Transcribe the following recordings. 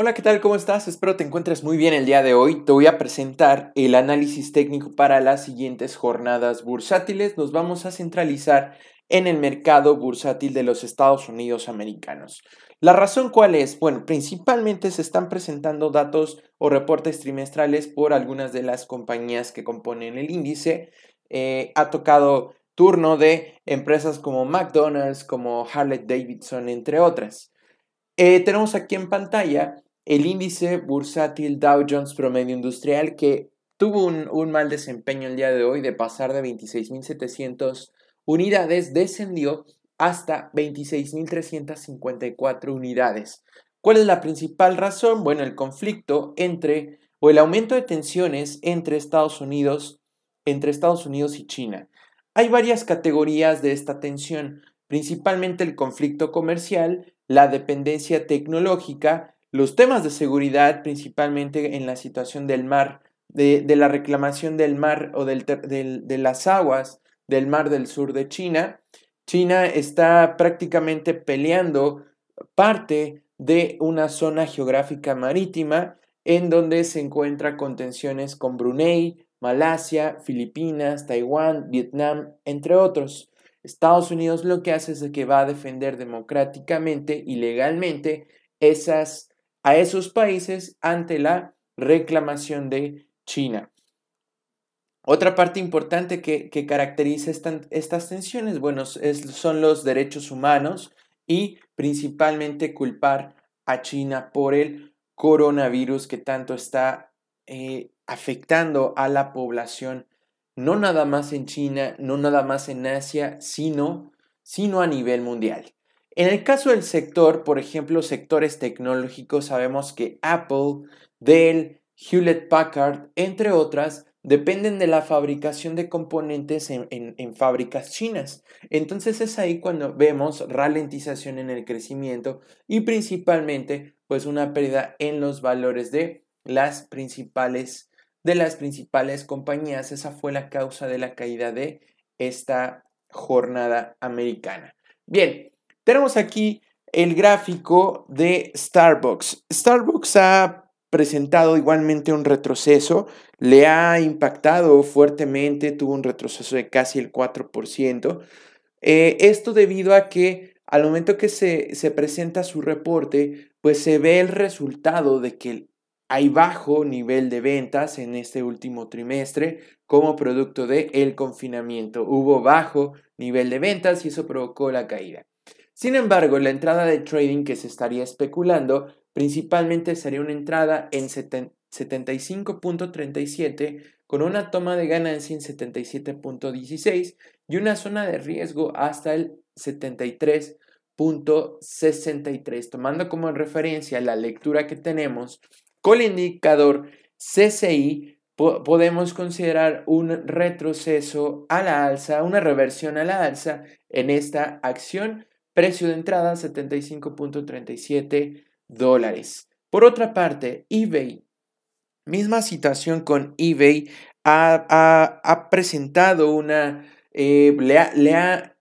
Hola, ¿qué tal? ¿Cómo estás? Espero te encuentres muy bien el día de hoy. Te voy a presentar el análisis técnico para las siguientes jornadas bursátiles. Nos vamos a centralizar en el mercado bursátil de los Estados Unidos americanos. ¿La razón cuál es? Bueno, principalmente se están presentando datos o reportes trimestrales por algunas de las compañías que componen el índice. Eh, ha tocado turno de empresas como McDonald's, como Harley Davidson, entre otras. Eh, tenemos aquí en pantalla el índice bursátil Dow Jones Promedio Industrial que tuvo un, mal desempeño el día de hoy de pasar de 26.700 unidades descendió hasta 26.354 unidades. ¿Cuál es la principal razón? Bueno, el conflicto entre o el aumento de tensiones entre Estados Unidos, entre Estados Unidos y China. Hay varias categorías de esta tensión, principalmente el conflicto comercial, la dependencia tecnológica, los temas de seguridad, principalmente en la situación del mar, de, la reclamación del mar o de las aguas del mar del sur de China. China está prácticamente peleando parte de una zona geográfica marítima en donde se encuentra contenciones con Brunei, Malasia, Filipinas, Taiwán, Vietnam, entre otros. Estados Unidos lo que hace es que va a defender democráticamente y legalmente esas a esos países ante la reclamación de China. Otra parte importante que, caracteriza estas tensiones, bueno, son los derechos humanos y principalmente culpar a China por el coronavirus que tanto está eh, afectando a la población, no nada más en China, no nada más en Asia, sino, sino a nivel mundial. En el caso del sector, por ejemplo, sectores tecnológicos, sabemos que Apple, Dell, Hewlett Packard, entre otras, dependen de la fabricación de componentes en, fábricas chinas. Entonces es ahí cuando vemos ralentización en el crecimiento y principalmente pues una pérdida en los valores de las principales de las principales compañías. Esa fue la causa de la caída de esta jornada americana. Bien, tenemos aquí el gráfico de Starbucks. Starbucks ha presentado igualmente un retroceso, le ha impactado fuertemente, tuvo un retroceso de casi el 4%. Eh, esto debido a que al momento que se, se, presenta su reporte, pues se ve el resultado de que hay bajo nivel de ventas en este último trimestre como producto del el confinamiento. Hubo bajo nivel de ventas y eso provocó la caída. Sin embargo, la entrada de trading que se estaría especulando principalmente sería una entrada en 75.37 con una toma de ganancia en 77.16 y una zona de riesgo hasta el 73.63, tomando como referencia la lectura que tenemos con el indicador CCI podemos considerar un retroceso a la alza, una reversión a la alza en esta acción Precio de entrada 75.37 dólares. Por otra parte, eBay. Misma situación con eBay. Ha, presentado una... Eh,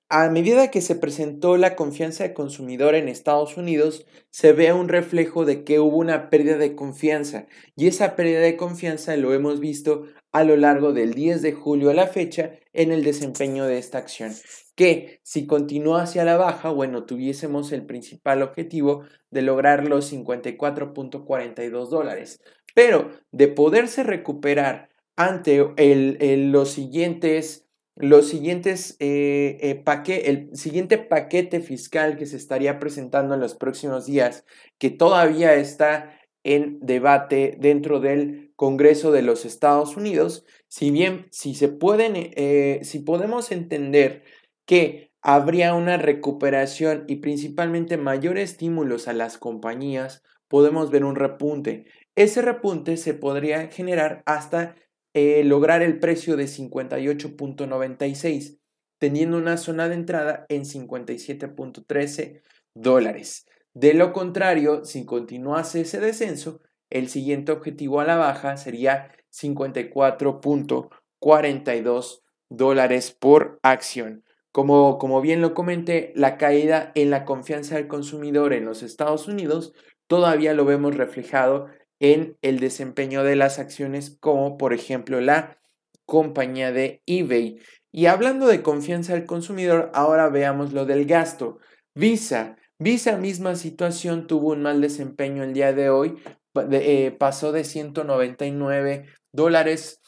a medida que se presentó la confianza de consumidor en Estados Unidos, se ve un reflejo de que hubo una pérdida de confianza. Y esa pérdida de confianza lo hemos visto a lo largo del 10 de julio a la fecha en el desempeño de esta acción, que si continúa hacia la baja, bueno, tuviésemos el principal objetivo de lograr los 54.42 dólares. Pero de poderse recuperar ante el, los siguientes los siguientes, eh, eh, el siguiente paquete fiscal que se estaría presentando en los próximos días, que todavía está en debate dentro del Congreso de los Estados Unidos, si bien si se pueden, eh, si podemos entender que habría una recuperación y principalmente mayor estímulos a las compañías, podemos ver un repunte. Ese repunte se podría generar hasta eh, lograr el precio de 58.96, teniendo una zona de entrada en 57.13 dólares. De lo contrario, si continuase ese descenso, el siguiente objetivo a la baja sería 54.42 dólares por acción. Como, como, bien lo comenté, la caída en la confianza del consumidor en los Estados Unidos todavía lo vemos reflejado en el desempeño de las acciones como por ejemplo la compañía de eBay. Y hablando de confianza del consumidor, ahora veamos lo del gasto. Visa. Visa misma situación tuvo un mal desempeño el día de hoy, eh, pasó de 199 dólares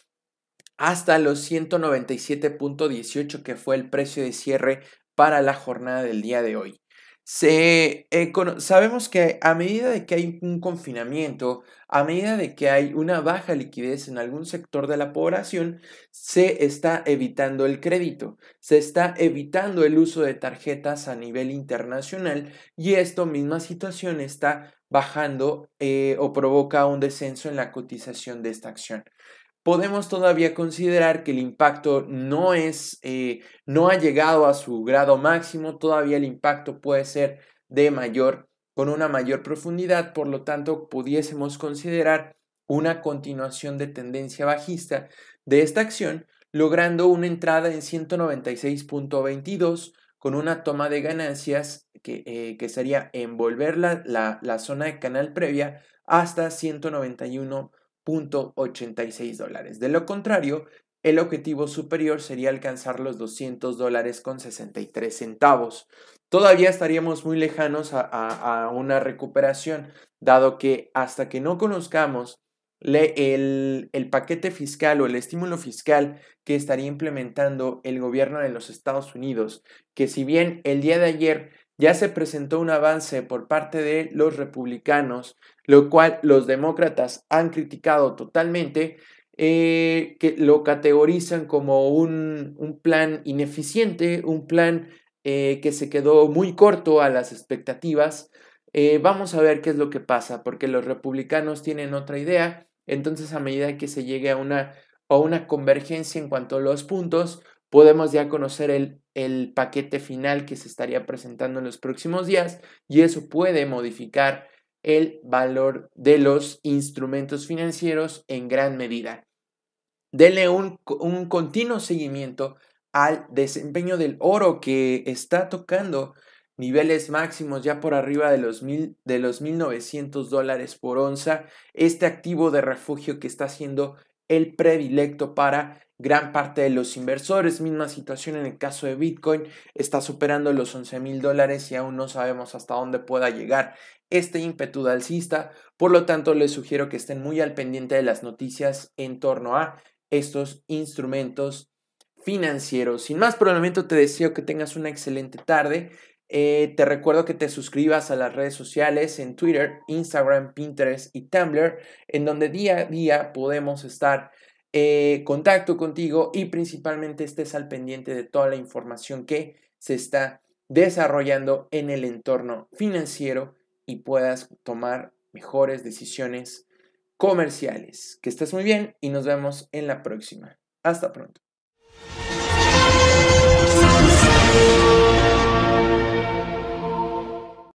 hasta los 197.18 que fue el precio de cierre para la jornada del día de hoy. Se, eh, sabemos que a medida de que hay un confinamiento, a medida de que hay una baja liquidez en algún sector de la población, se está evitando el crédito, se está evitando el uso de tarjetas a nivel internacional y esta misma situación está bajando eh, o provoca un descenso en la cotización de esta acción. Podemos todavía considerar que el impacto no es, eh, no ha llegado a su grado máximo, todavía el impacto puede ser de mayor, con una mayor profundidad, por lo tanto pudiésemos considerar una continuación de tendencia bajista de esta acción, logrando una entrada en 196.22 con una toma de ganancias que, eh, sería envolver la, la, zona de canal previa hasta 191.86 dólares. De lo contrario, el objetivo superior sería alcanzar los 200 dólares con 63 centavos. Todavía estaríamos muy lejanos a una recuperación, dado que hasta que no conozcamos el, paquete fiscal o el estímulo fiscal que estaría implementando el gobierno de los Estados Unidos, que si bien el día de ayer ya se presentó un avance por parte de los republicanos, lo cual los demócratas han criticado totalmente, eh, que lo categorizan como un, un plan ineficiente, un plan eh, que se quedó muy corto a las expectativas. Eh, vamos a ver qué es lo que pasa, porque los republicanos tienen otra idea entonces, a medida que se llegue a una, una convergencia en cuanto a los puntos, podemos ya conocer el, el paquete final que se estaría presentando en los próximos días y eso puede modificar el valor de los instrumentos financieros en gran medida. Dele un, un, continuo seguimiento al desempeño del oro que está tocando niveles máximos ya por arriba de los, mil, de los 1.900 dólares por onza, este activo de refugio que está siendo el predilecto para gran parte de los inversores. Misma situación en el caso de Bitcoin, está superando los 11 mil dólares y aún no sabemos hasta dónde pueda llegar este ímpetu de alcista. Por lo tanto, les sugiero que estén muy al pendiente de las noticias en torno a estos instrumentos financieros. Sin más por te deseo que tengas una excelente tarde. Eh, te recuerdo que te suscribas a las redes sociales en Twitter, Instagram, Pinterest y Tumblr, en donde día a día podemos estar en eh, contacto contigo y principalmente estés al pendiente de toda la información que se está desarrollando en el entorno financiero y puedas tomar mejores decisiones comerciales. Que estés muy bien y nos vemos en la próxima. Hasta pronto.